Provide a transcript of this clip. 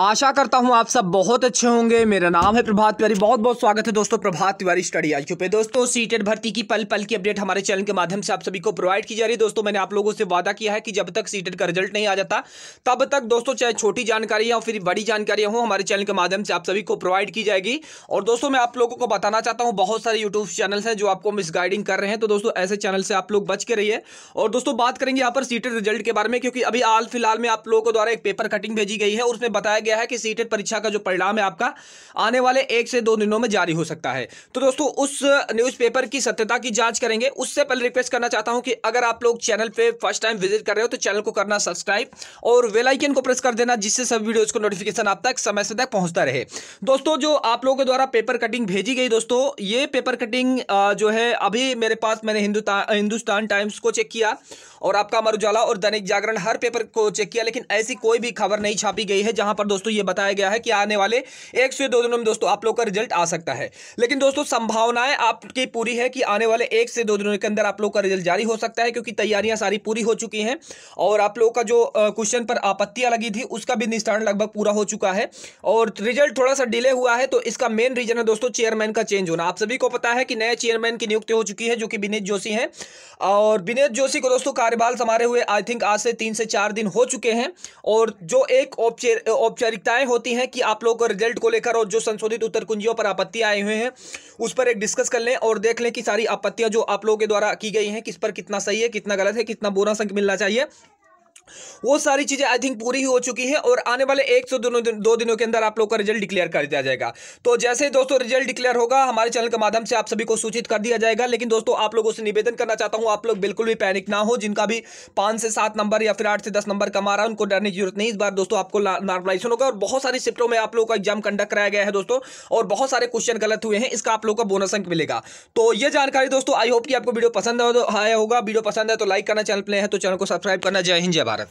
आशा करता हूं आप सब बहुत अच्छे होंगे मेरा नाम है प्रभात तिवारी बहुत बहुत स्वागत है दोस्तों प्रभात तिवारी स्टडी आई पे दोस्तों सीटेड भर्ती की पल पल की अपडेट हमारे चैनल के माध्यम से आप सभी को प्रोवाइड की जा रही है दोस्तों मैंने आप लोगों से वादा किया है कि जब तक सीटेड का रिजल्ट नहीं आ जाता तब तक दोस्तों चाहे छोटी जानकारी या फिर बड़ी जानकारी हो हमारे चैनल के माध्यम से आप सभी को प्रोवाइड की जाएगी और दोस्तों मैं आप लोगों को बताना चाहता हूँ बहुत सारे यूट्यूब चैनल हैं जो आपको मिसगाइडिंग कर रहे हैं तो दोस्तों ऐसे चैनल से आप लोग बच के रहिए और दोस्तों बात करेंगे यहाँ पर सीटेड रिजल्ट के बारे में क्योंकि अभी हाल फिलहाल में आप लोगों को द्वारा एक पेपर कटिंग भेजी गई है उसमें बताया बताया गया है कि सीटेट परीक्षा का जो परिणाम है आपका आने वाले एक से दो दिनों में जारी हो सकता है तो दोस्तों उस न्यूज़पेपर की सत्यता की जांच करेंगे उससे पहले रिक्वेस्ट करना चाहता हूं कि अगर आप लोग चैनल पे फर्स्ट टाइम विजिट कर रहे हो तो चैनल को करना सब्सक्राइब और वेलाइकन को प्रेस कर देना जिससे सभी वीडियोज को नोटिफिकेशन आप तक समय से तक पहुंचता रहे दोस्तों जो आप लोगों के द्वारा पेपर कटिंग भेजी गई दोस्तों ये पेपर कटिंग जो है अभी मेरे पास मैंने हिंदुस्तान टाइम्स को चेक किया और आपका अमर उजाला और दैनिक जागरण हर पेपर को चेक किया लेकिन ऐसी कोई भी खबर नहीं छापी गई है जहां पर दोस्तों ये बताया गया है कि आने वाले एक से दो दिनों में दोस्तों आप लोग का रिजल्ट आ सकता है लेकिन दोस्तों संभावनाएं आपकी पूरी है कि आने वाले एक से दो दिनों के अंदर आप लोग का रिजल्ट जारी हो सकता है क्योंकि तैयारियां सारी पूरी हो चुकी हैं और आप लोगों का जो क्वेश्चन पर आपत्तियां लगी थी उसका भी निस्तारण लगभग पूरा हो चुका है और रिजल्ट थोड़ा सा डिले हुआ है तो इसका मेन रीजन है दोस्तों चेयरमैन का चेंज होना आप सभी को पता है कि नए चेयरमैन की नियुक्ति हो चुकी है जो कि विनीत जोशी है और विनीत जोशी को दोस्तों कार्यभार समारे हुए आई थिंक आज से तीन से चार दिन हो चुके हैं और जो एक औपचारिक औपचारिकताएं होती हैं कि आप लोगों को रिजल्ट को लेकर और जो संशोधित उत्तर कुंजियों पर आपत्ति आए हुए हैं उस पर एक डिस्कस कर लें और देख लें कि सारी आपत्तियां जो आप लोगों के द्वारा की गई हैं किस पर कितना सही है कितना गलत है कितना बोनस अंक मिलना चाहिए वो सारी चीज़ें आई थिंक पूरी ही हो चुकी है और आने वाले एक से दोनों दिन दो दिनों के अंदर आप लोग का रिजल्ट डिक्लेयर कर दिया जाएगा तो जैसे ही दोस्तों रिजल्ट डिक्लेयर होगा हमारे चैनल के माध्यम से आप सभी को सूचित कर दिया जाएगा लेकिन दोस्तों आप लोगों से निवेदन करना चाहता हूँ आप लोग बिल्कुल भी पैनिक ना हो जिनका भी पाँच से सात नंबर या फिर आठ से दस नंबर कमा रहा है उनको डरने की जरूरत नहीं इस बार दोस्तों आपको नॉर्मलाइजेशन होगा और बहुत सारी शिफ्टों में आप लोगों का एग्जाम कंडक्ट कराया गया है दोस्तों और बहुत सारे क्वेश्चन गलत हुए हैं इसका आप लोग का बोनस अंक मिलेगा तो ये जानकारी दोस्तों आई होप कि आपको हाँ, वीडियो पसंद आया होगा वीडियो पसंद है तो लाइक करना चैनल पर है तो चैनल को सब्सक्राइब करना जय हिंद जय भारत